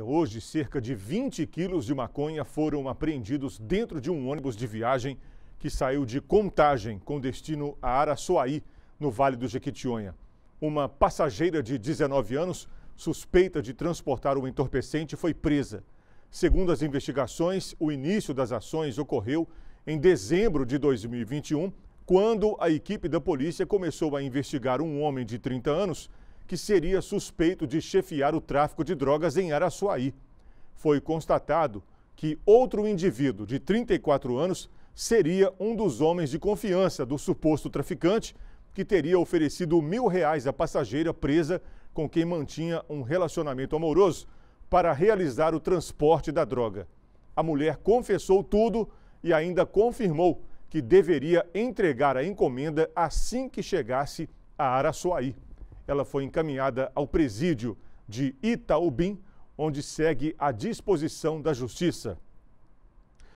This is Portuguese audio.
Hoje, cerca de 20 quilos de maconha foram apreendidos dentro de um ônibus de viagem que saiu de Contagem com destino a Araçuaí, no Vale do Jequitinhonha. Uma passageira de 19 anos, suspeita de transportar o entorpecente, foi presa. Segundo as investigações, o início das ações ocorreu em dezembro de 2021, quando a equipe da polícia começou a investigar um homem de 30 anos que seria suspeito de chefiar o tráfico de drogas em Araçuaí. Foi constatado que outro indivíduo de 34 anos seria um dos homens de confiança do suposto traficante que teria oferecido mil reais à passageira presa com quem mantinha um relacionamento amoroso para realizar o transporte da droga. A mulher confessou tudo e ainda confirmou que deveria entregar a encomenda assim que chegasse a Araçuaí ela foi encaminhada ao presídio de Itaubim, onde segue à disposição da Justiça.